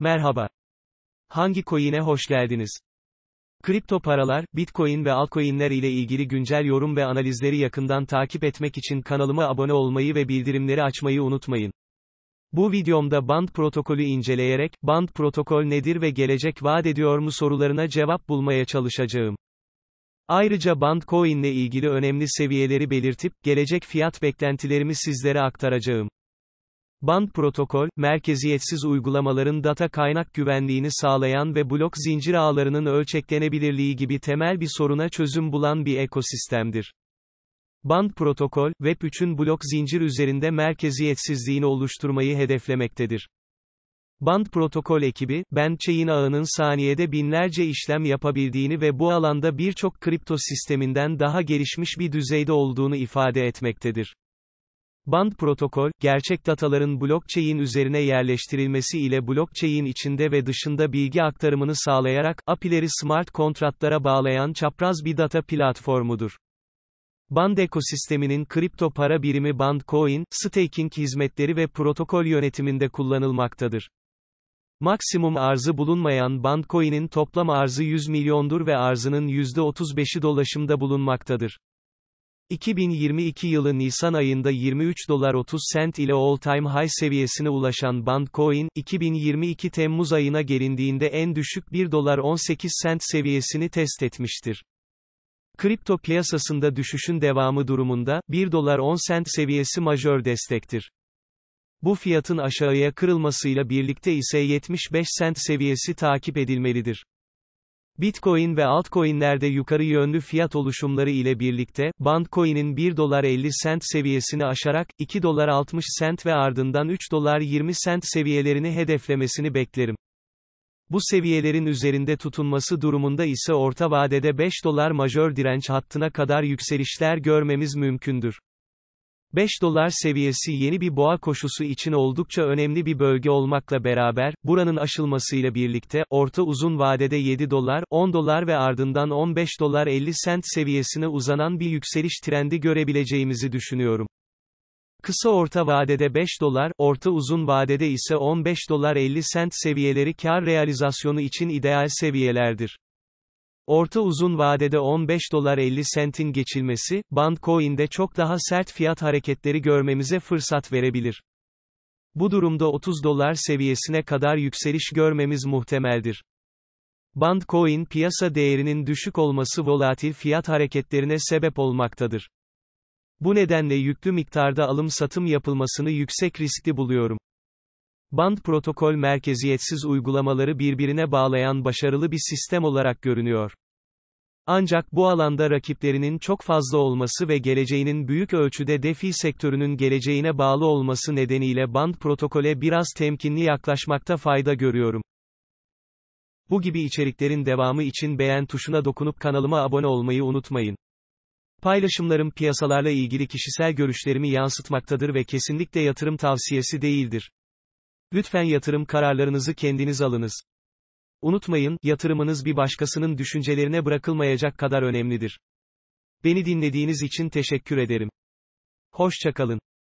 Merhaba. Hangi coin'e hoş geldiniz? Kripto paralar, bitcoin ve altcoin'ler ile ilgili güncel yorum ve analizleri yakından takip etmek için kanalıma abone olmayı ve bildirimleri açmayı unutmayın. Bu videomda band protokolü inceleyerek, band protokol nedir ve gelecek vaat ediyor mu sorularına cevap bulmaya çalışacağım. Ayrıca band coin ile ilgili önemli seviyeleri belirtip, gelecek fiyat beklentilerimi sizlere aktaracağım. Band protokol, merkeziyetsiz uygulamaların data kaynak güvenliğini sağlayan ve blok zincir ağlarının ölçeklenebilirliği gibi temel bir soruna çözüm bulan bir ekosistemdir. Band protokol, Web3'ün blok zincir üzerinde merkeziyetsizliğini oluşturmayı hedeflemektedir. Band protokol ekibi, bandchain ağının saniyede binlerce işlem yapabildiğini ve bu alanda birçok kripto sisteminden daha gelişmiş bir düzeyde olduğunu ifade etmektedir. Band protokol, gerçek dataların blockchain üzerine yerleştirilmesi ile blockchain içinde ve dışında bilgi aktarımını sağlayarak, API'leri smart kontratlara bağlayan çapraz bir data platformudur. Band ekosisteminin kripto para birimi Band Coin, staking hizmetleri ve protokol yönetiminde kullanılmaktadır. Maksimum arzı bulunmayan Band Coin'in toplam arzı 100 milyondur ve arzının %35'i dolaşımda bulunmaktadır. 2022 yılı Nisan ayında 23 dolar 30 sent ile all-time high seviyesine ulaşan Bandcoin, 2022 Temmuz ayına gelindiğinde en düşük 1 dolar 18 sent seviyesini test etmiştir. Kripto piyasasında düşüşün devamı durumunda, 1 dolar 10 sent seviyesi majör destektir. Bu fiyatın aşağıya kırılmasıyla birlikte ise 75 sent seviyesi takip edilmelidir. Bitcoin ve altcoin'lerde yukarı yönlü fiyat oluşumları ile birlikte, Bandcoin'in 1 dolar 50 sent seviyesini aşarak, 2 dolar 60 sent ve ardından 3 dolar 20 sent seviyelerini hedeflemesini beklerim. Bu seviyelerin üzerinde tutunması durumunda ise orta vadede 5 dolar majör direnç hattına kadar yükselişler görmemiz mümkündür. 5 dolar seviyesi yeni bir boğa koşusu için oldukça önemli bir bölge olmakla beraber, buranın aşılmasıyla birlikte, orta uzun vadede 7 dolar, 10 dolar ve ardından 15 dolar 50 sent seviyesine uzanan bir yükseliş trendi görebileceğimizi düşünüyorum. Kısa orta vadede 5 dolar, orta uzun vadede ise 15 dolar 50 sent seviyeleri kar realizasyonu için ideal seviyelerdir. Orta uzun vadede 15 dolar 50 sentin geçilmesi, Bandcoin'de çok daha sert fiyat hareketleri görmemize fırsat verebilir. Bu durumda 30 dolar seviyesine kadar yükseliş görmemiz muhtemeldir. Bandcoin piyasa değerinin düşük olması volatil fiyat hareketlerine sebep olmaktadır. Bu nedenle yüklü miktarda alım satım yapılmasını yüksek riskli buluyorum. Band protokol merkeziyetsiz uygulamaları birbirine bağlayan başarılı bir sistem olarak görünüyor. Ancak bu alanda rakiplerinin çok fazla olması ve geleceğinin büyük ölçüde defi sektörünün geleceğine bağlı olması nedeniyle band protokole biraz temkinli yaklaşmakta fayda görüyorum. Bu gibi içeriklerin devamı için beğen tuşuna dokunup kanalıma abone olmayı unutmayın. Paylaşımlarım piyasalarla ilgili kişisel görüşlerimi yansıtmaktadır ve kesinlikle yatırım tavsiyesi değildir. Lütfen yatırım kararlarınızı kendiniz alınız. Unutmayın, yatırımınız bir başkasının düşüncelerine bırakılmayacak kadar önemlidir. Beni dinlediğiniz için teşekkür ederim. Hoşçakalın.